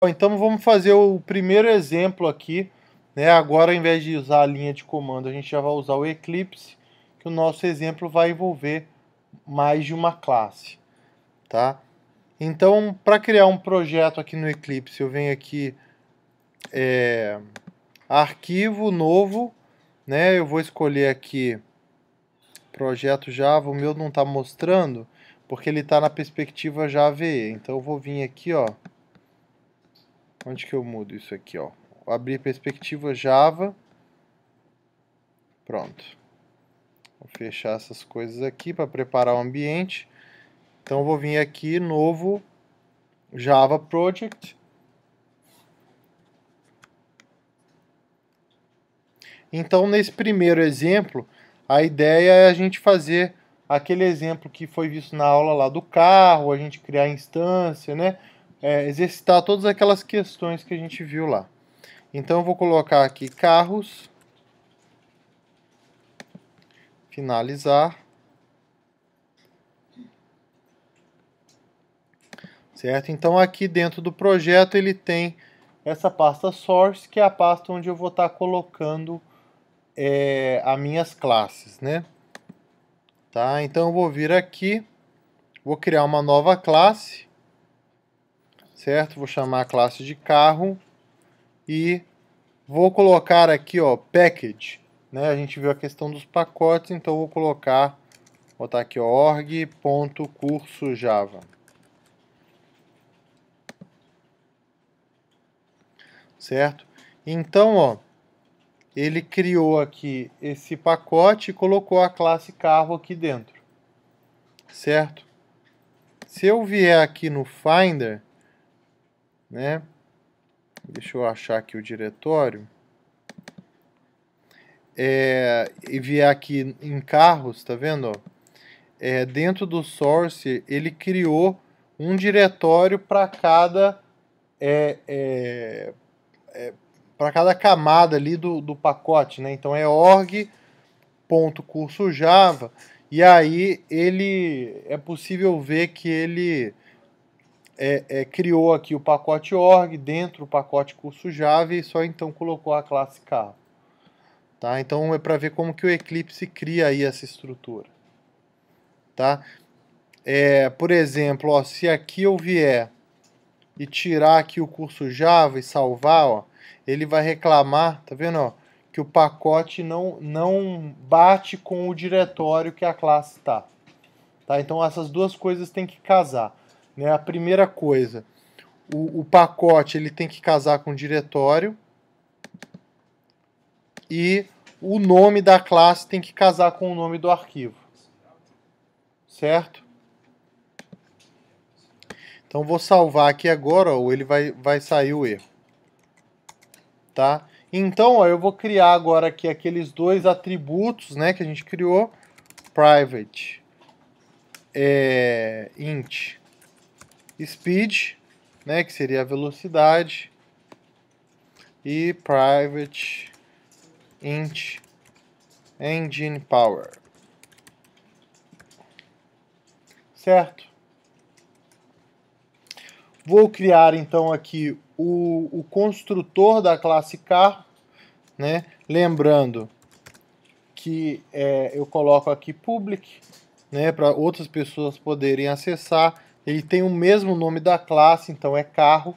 Então vamos fazer o primeiro exemplo aqui, né? Agora, ao invés de usar a linha de comando, a gente já vai usar o Eclipse, que o nosso exemplo vai envolver mais de uma classe, tá? Então, para criar um projeto aqui no Eclipse, eu venho aqui, é, arquivo novo, né? Eu vou escolher aqui projeto Java. O meu não está mostrando, porque ele está na perspectiva Java. Então, eu vou vir aqui, ó. Onde que eu mudo isso aqui, ó? Abrir perspectiva Java. Pronto. Vou fechar essas coisas aqui para preparar o ambiente. Então vou vir aqui, novo Java Project. Então nesse primeiro exemplo, a ideia é a gente fazer aquele exemplo que foi visto na aula lá do carro, a gente criar instância, né? é, exercitar todas aquelas questões que a gente viu lá. Então eu vou colocar aqui carros, finalizar, certo? Então aqui dentro do projeto ele tem essa pasta source, que é a pasta onde eu vou estar tá colocando é, as minhas classes, né? Tá? Então eu vou vir aqui, vou criar uma nova classe, certo? Vou chamar a classe de carro e vou colocar aqui, ó, package, né? A gente viu a questão dos pacotes, então vou colocar, botar aqui, ó, org.cursojava. Certo? Então, ó, ele criou aqui esse pacote e colocou a classe carro aqui dentro, certo? Se eu vier aqui no Finder, né? Deixa eu achar aqui o diretório. É, e vier aqui em carros, tá vendo? É, dentro do source, ele criou um diretório para cada é, é, é para cada camada ali do, do pacote, né? Então é org.curso.java Java e aí ele é possível ver que ele é, é, criou aqui o pacote org, dentro do pacote curso Java e só então colocou a classe carro. Tá? Então é para ver como que o Eclipse cria aí essa estrutura. Tá? É, por exemplo, ó, se aqui eu vier e tirar aqui o curso Java e salvar, ó, ele vai reclamar, tá vendo, ó, que o pacote não, não bate com o diretório que a classe está. Tá? Então essas duas coisas têm que casar. Né? A primeira coisa, o, o pacote ele tem que casar com o diretório e o nome da classe tem que casar com o nome do arquivo. Certo? Então vou salvar aqui agora, ou ele vai, vai sair o erro. Tá? Então, ó, eu vou criar agora aqui aqueles dois atributos né, que a gente criou. Private é, int speed, né, que seria a velocidade, e private int engine power. Certo? Vou criar então aqui o, o construtor da classe carro, né? Lembrando que é, eu coloco aqui public, né, para outras pessoas poderem acessar ele tem o mesmo nome da classe, então é carro,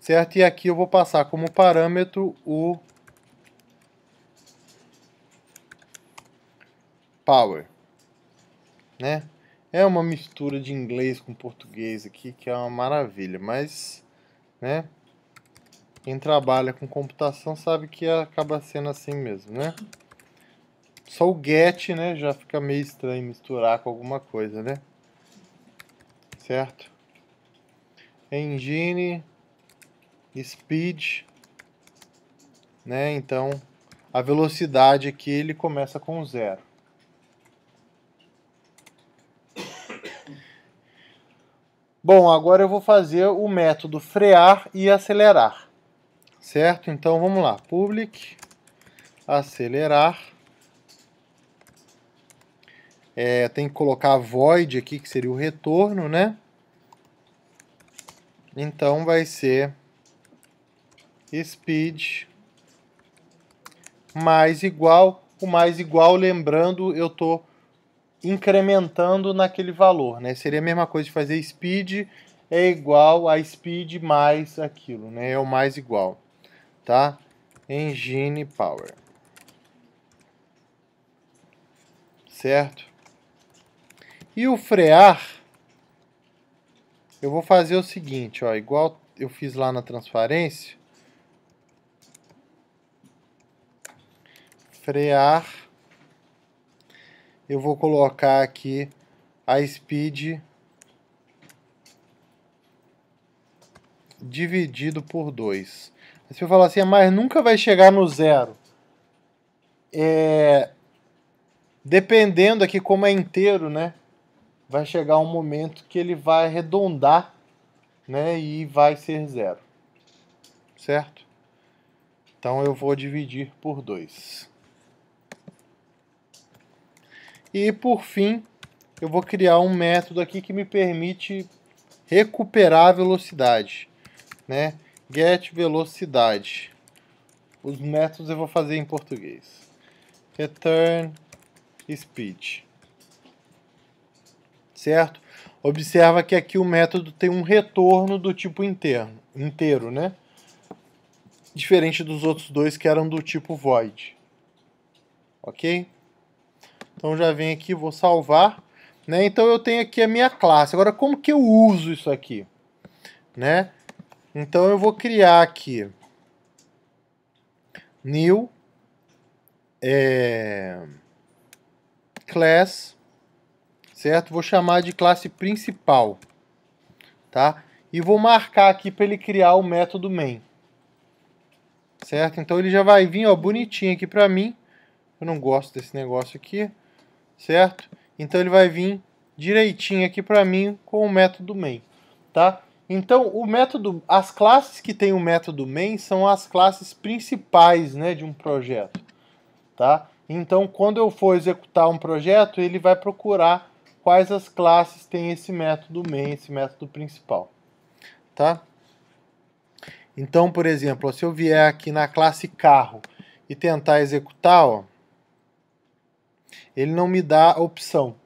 certo? E aqui eu vou passar como parâmetro o power, né? É uma mistura de inglês com português aqui que é uma maravilha, mas, né? Quem trabalha com computação sabe que acaba sendo assim mesmo, né? Só o get, né? Já fica meio estranho misturar com alguma coisa, né? certo? Engine, speed, né? Então, a velocidade aqui ele começa com zero. Bom, agora eu vou fazer o método frear e acelerar, certo? Então vamos lá, public acelerar é, tem que colocar void aqui, que seria o retorno, né? Então vai ser speed mais igual. O mais igual, lembrando, eu estou incrementando naquele valor, né? Seria a mesma coisa de fazer speed é igual a speed mais aquilo, né? É o mais igual, tá? Engine power. Certo? E o frear, eu vou fazer o seguinte, ó, igual eu fiz lá na transparência. Frear, eu vou colocar aqui a speed dividido por 2. se eu falar assim, ah, mas nunca vai chegar no zero. É, dependendo aqui como é inteiro, né? vai chegar um momento que ele vai arredondar né, e vai ser zero, certo? Então eu vou dividir por 2. E por fim, eu vou criar um método aqui que me permite recuperar a velocidade, né? Get velocidade. Os métodos eu vou fazer em português. Return speed certo? Observa que aqui o método tem um retorno do tipo interno, inteiro, né? Diferente dos outros dois que eram do tipo void. Ok? Então já vem aqui, vou salvar. Né? Então eu tenho aqui a minha classe. Agora, como que eu uso isso aqui? Né? Então eu vou criar aqui new é, class certo? Vou chamar de classe principal, tá? E vou marcar aqui para ele criar o método main, certo? Então ele já vai vir, ó, bonitinho aqui para mim. Eu não gosto desse negócio aqui, certo? Então ele vai vir direitinho aqui para mim com o método main, tá? Então o método, as classes que tem o método main são as classes principais, né, de um projeto, tá? Então, quando eu for executar um projeto, ele vai procurar quais as classes têm esse método main, esse método principal. Tá? Então, por exemplo, se eu vier aqui na classe carro e tentar executar, ó, ele não me dá a opção.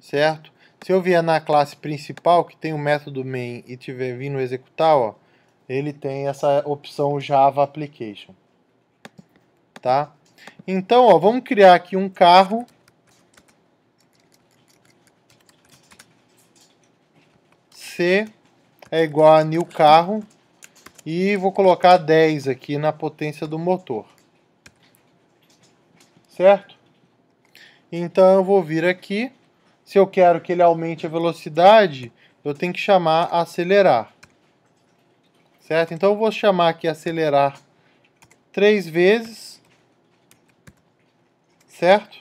Certo? Se eu vier na classe principal, que tem o método main, e tiver vindo executar, ó, ele tem essa opção Java Application. Tá? Então, ó, vamos criar aqui um carro C é igual a new carro e vou colocar 10 aqui na potência do motor. Certo? Então eu vou vir aqui, se eu quero que ele aumente a velocidade, eu tenho que chamar acelerar. Certo? Então eu vou chamar aqui acelerar três vezes. Certo?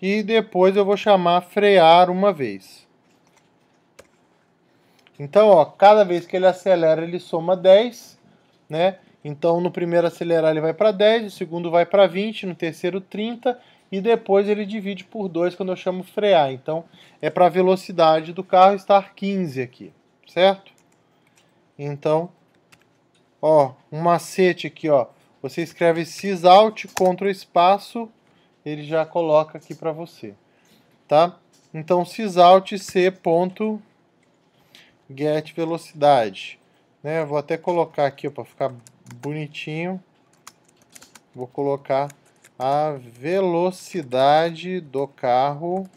E depois eu vou chamar frear uma vez. Então, ó, cada vez que ele acelera, ele soma 10, né? Então, no primeiro acelerar ele vai para 10, no segundo vai para 20, no terceiro 30 e depois ele divide por 2 quando eu chamo frear. Então, é para a velocidade do carro estar 15 aqui, certo? Então, ó, um macete aqui, ó. Você escreve sysalt contra o espaço, ele já coloca aqui para você, tá? Então, sysalt c ponto get velocidade. Né? Vou até colocar aqui para ficar bonitinho. Vou colocar a velocidade do carro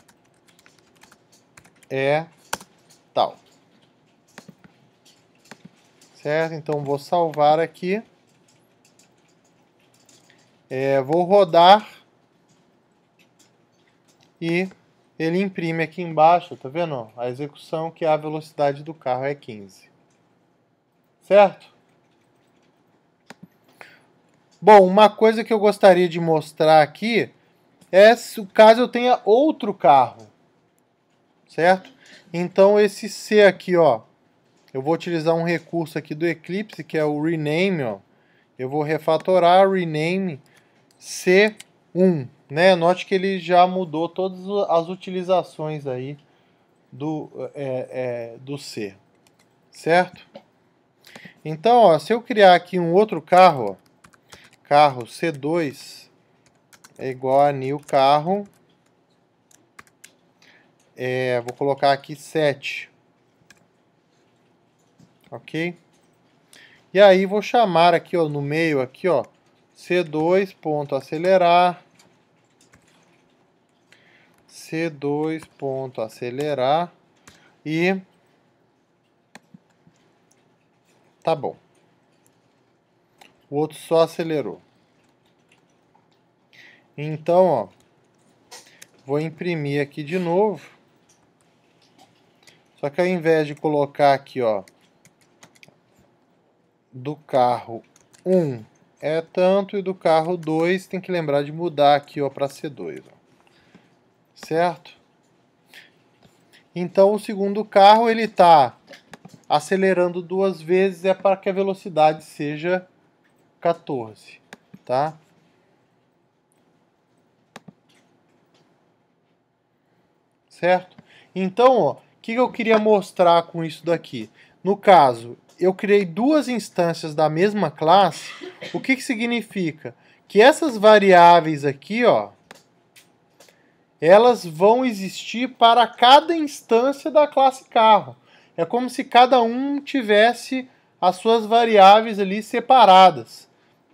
é tal. Certo? Então vou salvar aqui. É, vou rodar e ele imprime aqui embaixo, tá vendo? A execução que a velocidade do carro é 15. Certo? Bom, uma coisa que eu gostaria de mostrar aqui é se o caso eu tenha outro carro. Certo? Então esse C aqui, ó, eu vou utilizar um recurso aqui do Eclipse, que é o rename, ó. Eu vou refatorar rename C1. Né? Note que ele já mudou todas as utilizações aí do, é, é, do C, certo? Então, ó, se eu criar aqui um outro carro, carro C2 é igual a new carro, é, vou colocar aqui 7, ok? E aí vou chamar aqui ó, no meio aqui ó, c 2acelerar ponto acelerar c 2acelerar e tá bom. O outro só acelerou. Então, ó, vou imprimir aqui de novo. Só que ao invés de colocar aqui, ó, do carro 1 é tanto e do carro 2 tem que lembrar de mudar aqui, ó, para C2, ó certo? Então o segundo carro ele está acelerando duas vezes é para que a velocidade seja 14, tá? Certo? Então, o que eu queria mostrar com isso daqui? No caso, eu criei duas instâncias da mesma classe. O que, que significa? Que essas variáveis aqui, ó, elas vão existir para cada instância da classe carro. É como se cada um tivesse as suas variáveis ali separadas,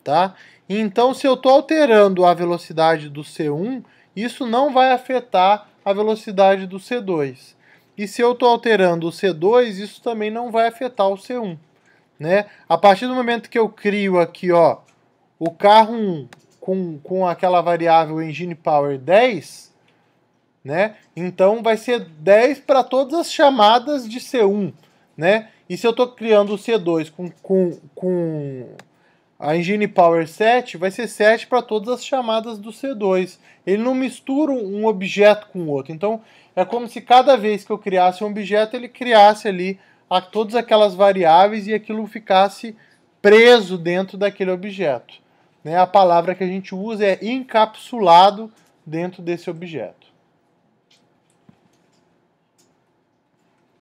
tá? Então, se eu estou alterando a velocidade do C1, isso não vai afetar a velocidade do C2. E se eu estou alterando o C2, isso também não vai afetar o C1. Né? A partir do momento que eu crio aqui ó, o carro 1 com, com aquela variável engine power 10, né? Então vai ser 10 para todas as chamadas de C1, né? E se eu estou criando o C2 com, com, com a Engine Power 7, vai ser 7 para todas as chamadas do C2. Ele não mistura um objeto com o outro. Então é como se cada vez que eu criasse um objeto, ele criasse ali a, todas aquelas variáveis e aquilo ficasse preso dentro daquele objeto. Né? A palavra que a gente usa é encapsulado dentro desse objeto.